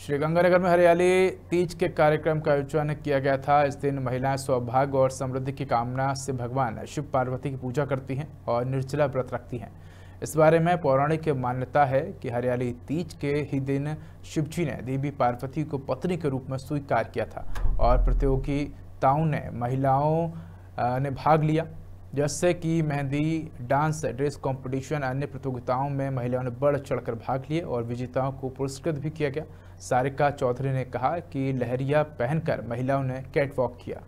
श्रीगंगानगर में हरियाली तीज के कार्यक्रम का आयोजन किया गया था इस दिन महिलाएं सौभाग्य और समृद्धि की कामना से भगवान शिव पार्वती की पूजा करती हैं और निर्जला व्रत रखती हैं इस बारे में पौराणिक मान्यता है कि हरियाली तीज के ही दिन शिवजी ने देवी पार्वती को पत्नी के रूप में स्वीकार किया था और प्रतियोगिताओं ने महिलाओं ने भाग लिया जैसे कि मेहंदी डांस ड्रेस कंपटीशन अन्य प्रतियोगिताओं में महिलाओं ने बढ़ चढ़कर भाग लिए और विजेताओं को पुरस्कृत भी किया गया सारिका चौधरी ने कहा कि लहरिया पहनकर महिलाओं ने कैटवॉक किया